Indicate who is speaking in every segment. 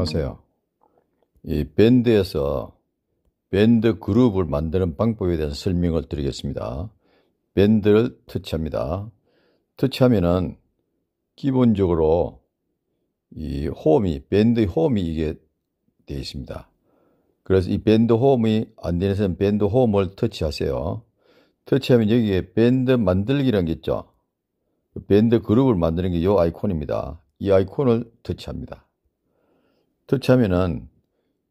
Speaker 1: 안녕하세요. 이 밴드에서 밴드 그룹을 만드는 방법에 대해서 설명을 드리겠습니다. 밴드를 터치합니다. 터치하면은 기본적으로 이 홈이 밴드 홈이 이게 되어 있습니다. 그래서 이 밴드 홈이 안 되는 사람 밴드 홈을 터치하세요. 터치하면 여기에 밴드 만들기라는 게 있죠. 밴드 그룹을 만드는 게 이 아이콘입니다. 이 아이콘을 터치합니다. 터치하면은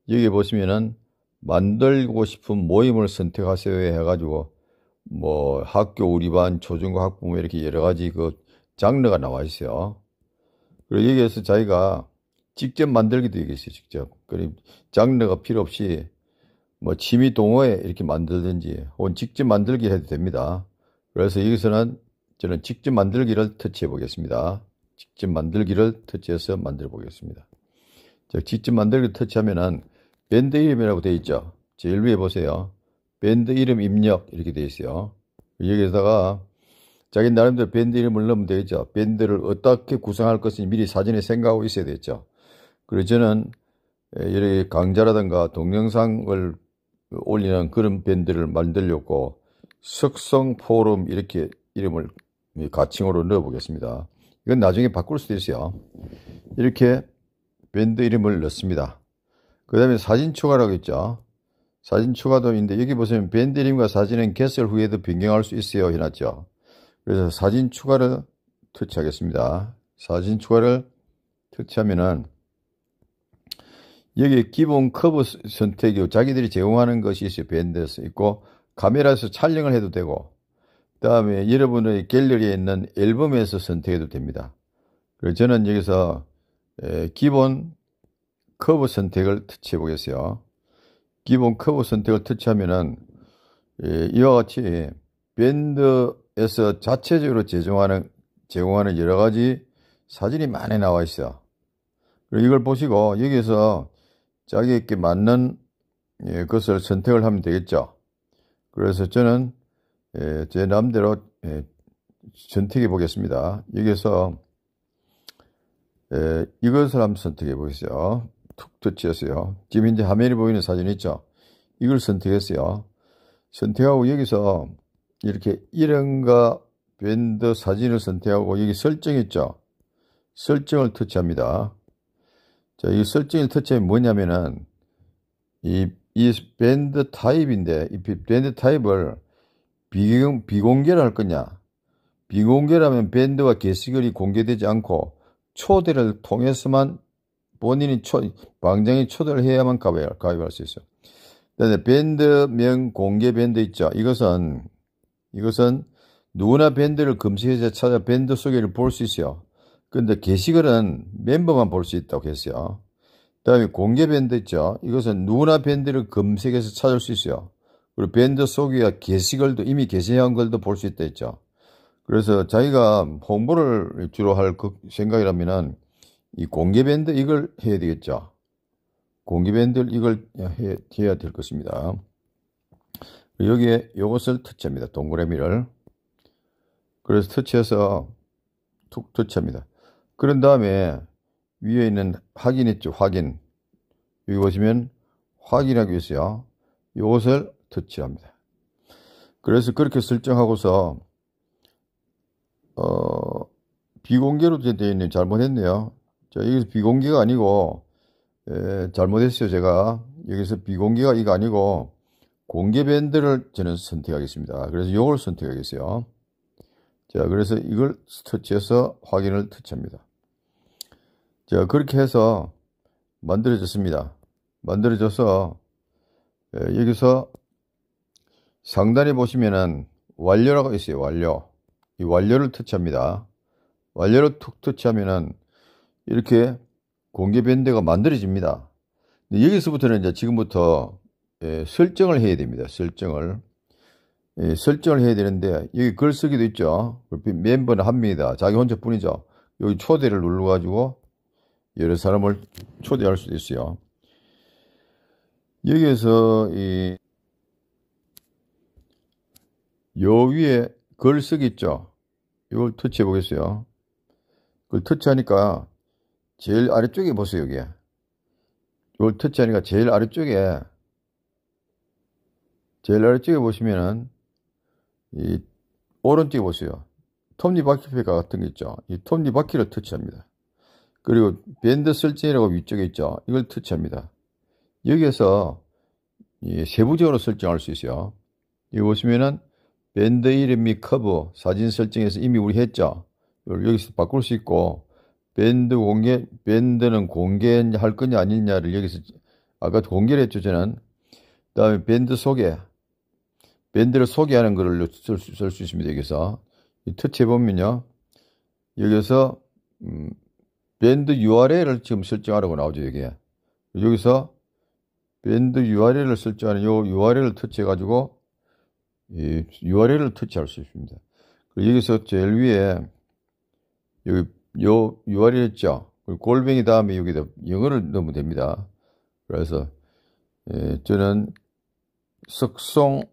Speaker 1: 여기 보시면은 만들고 싶은 모임을 선택하세요 해가지고 뭐 학교 우리 반 초중고 학부모 이렇게 여러 가지 그 장르가 나와 있어요. 그리고 여기에서 자기가 직접 만들기도 되어 있어요 직접. 그리고 장르가 필요 없이 뭐 취미 동호회 이렇게 만들든지 혹은 직접 만들기 해도 됩니다. 그래서 여기서는 저는 직접 만들기를 터치해 보겠습니다. 직접 만들기를 터치해서 만들어 보겠습니다. 직접 만들기 터치하면은 밴드 이름이라고 되어 있죠. 제일 위에 보세요. 밴드 이름 입력 이렇게 되어 있어요. 여기에다가 자기 나름대로 밴드 이름을 넣으면 되겠죠. 밴드를 어떻게 구성할 것인지 미리 사전에 생각하고 있어야 되겠죠. 그리고 저는 예, 여러 강좌라든가 동영상을 올리는 그런 밴드를 만들려고 석성 포럼 이렇게 이름을 가칭으로 넣어 보겠습니다. 이건 나중에 바꿀 수도 있어요. 이렇게 밴드 이름을 넣습니다. 그 다음에 사진 추가라고 했죠. 사진 추가도 있는데 여기 보시면 밴드 이름과 사진은 개설 후에도 변경할 수 있어요 해놨죠. 그래서 사진 추가를 터치하겠습니다. 사진 추가를 터치하면은 여기 기본 커브 선택이고 자기들이 제공하는 것이 있어요. 밴드에서 있고 카메라에서 촬영을 해도 되고 그 다음에 여러분의 갤러리에 있는 앨범에서 선택해도 됩니다. 그래서 저는 여기서 기본 커브 선택을 터치해 보겠어요. 기본 커브 선택을 터치하면은 이와 같이 밴드에서 자체적으로 제공하는 제공하는 여러 가지 사진이 많이 나와 있어. 그리고 이걸 보시고 여기에서 자기에게 맞는 예, 것을 선택을 하면 되겠죠. 그래서 저는 예, 제 남대로 예, 선택해 보겠습니다. 여기서 예, 이것을 한번 선택해 보세요툭 터치했어요. 지금 이제 화면이 보이는 사진 있죠? 이걸 선택했어요. 선택하고 여기서 이렇게 이름과 밴드 사진을 선택하고 여기 설정 있죠? 설정을 터치합니다. 자, 이 설정을 터치하면 뭐냐면은 이, 이 밴드 타입인데 이 밴드 타입을 비공, 비공개를 할 거냐? 비공개라면 밴드와 게시글이 공개되지 않고 초대를 통해서만 본인이 초, 방장이 초대를 해야만 가입, 가입할 수 있어요. 그다음에 밴드명 공개 밴드 있죠. 이것은 이것은 누구나 밴드를 검색해서 찾아 밴드 소개를 볼 수 있어요. 근데 게시글은 멤버만 볼 수 있다고 했어요. 그다음에 공개 밴드 있죠. 이것은 누구나 밴드를 검색해서 찾을 수 있어요. 그리고 밴드 소개와 게시글도 이미 게시한 걸도 볼 수 있다 했죠. 그래서 자기가 홍보를 주로 할그 생각이라면 이 공개밴드 이걸 해야 되겠죠. 공개밴드 이걸 해, 해야 될 것입니다. 여기에 이것을 터치합니다. 동그라미를. 그래서 터치해서 툭 터치합니다. 그런 다음에 위에 있는 확인 했죠 확인. 여기 보시면 확인하기 위해서요. 이것을 터치합니다. 그래서 그렇게 설정하고서 어, 비공개로 되어 있네요. 잘못했네요. 자, 여기서 비공개가 아니고, 예, 잘못했어요. 제가. 여기서 비공개가 이거 아니고, 공개 밴드를 저는 선택하겠습니다. 그래서 이걸 선택하겠어요. 자, 그래서 이걸 터치해서 확인을 터치합니다. 자, 그렇게 해서 만들어졌습니다. 만들어져서 예, 여기서 상단에 보시면은 완료라고 있어요. 완료. 이 완료를 터치합니다. 완료를 툭 터치하면은 이렇게 공개 밴드가 만들어집니다. 여기서부터는 이제 지금부터 예, 설정을 해야 됩니다. 설정을. 예, 설정을 해야 되는데 여기 글쓰기도 있죠. 멤버는 한 명이다. 자기 혼자뿐이죠. 여기 초대를 눌러가지고 여러 사람을 초대할 수도 있어요. 여기에서 이요 위에 글쓰기 있죠. 이걸 터치해 보겠어요. 그걸 터치하니까 제일 아래쪽에 보세요, 여기에. 이걸 터치하니까 제일 아래쪽에 제일 아래쪽에 보시면은 이 오른쪽에 보세요. 톱니바퀴가 같은 게 있죠. 이 톱니바퀴를 터치합니다. 그리고 밴드 설정이라고 위쪽에 있죠. 이걸 터치합니다. 여기에서 이 세부적으로 설정할 수 있어요. 여기 보시면은 밴드 이름이 커버 사진 설정에서 이미 우리 했죠. 여기서 바꿀 수 있고 밴드 공개 밴드는 공개할 거냐 아니냐를 여기서 아까 공개를 했죠 저는. 그다음에 밴드 소개 밴드를 소개하는 것을 쓸수 쓸 수 있습니다 여기서 터치해 보면요 여기서 음, 밴드 URL을 지금 설정하라고 나오죠 여기에 여기서 밴드 URL을 설정하는 요 URL을 터치해 가지고 URL을 터치할 수 있습니다. 여기서 제일 위에 여기 요 URL 있죠. 골뱅이 다음에 여기다 영어를 넣으면 됩니다. 그래서 예, 저는 석송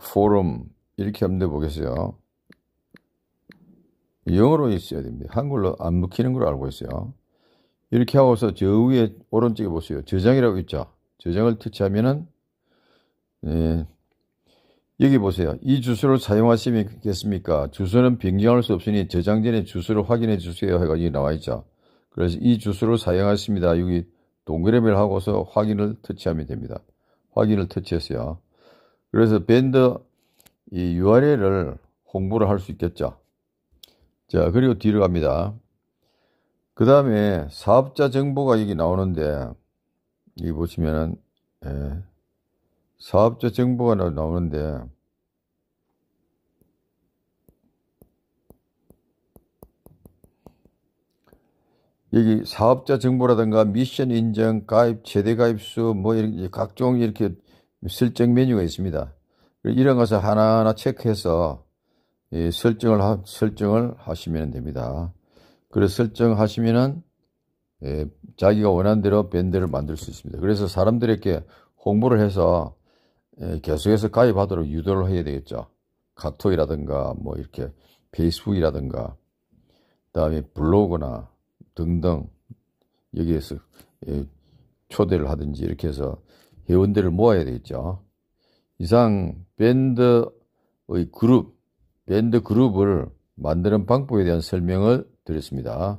Speaker 1: 포럼 이렇게 한번 내보겠어요. 영어로 있어야 됩니다. 한글로 안 먹히는 걸 알고 있어요. 이렇게 하고서 저 위에 오른쪽에 보세요. 저장이라고 있죠. 저장을 터치하면은 예, 여기 보세요. 이 주소를 사용하시겠습니까? 주소는 변경할 수 없으니 저장 전에 주소를 확인해 주세요. 해가 여기 나와 있죠. 그래서 이 주소를 사용하십니다. 여기 동그라미를 하고서 확인을 터치하면 됩니다. 확인을 터치했어요. 그래서 밴드 이 URL을 홍보를 할 수 있겠죠. 자, 그리고 뒤로 갑니다. 그 다음에 사업자 정보가 여기 나오는데, 여기 보시면은, 예. 사업자 정보가 나오는데 여기 사업자 정보라든가 미션 인증, 가입, 최대 가입수 뭐이렇 각종 이렇게 설정 메뉴가 있습니다. 이런 것을 하나하나 체크해서 설정을 하, 설정을 하시면 됩니다. 그래서 설정하시면은 예, 자기가 원하는 대로 밴드를 만들 수 있습니다. 그래서 사람들에게 홍보를 해서 예, 계속해서 가입하도록 유도를 해야 되겠죠. 카톡이라든가 뭐 이렇게 페이스북이라든가 그다음에 블로그나 등등 여기에서 예, 초대를 하든지 이렇게 해서 회원들을 모아야 되겠죠. 이상 밴드의 그룹, 밴드 그룹을 만드는 방법에 대한 설명을 드렸습니다.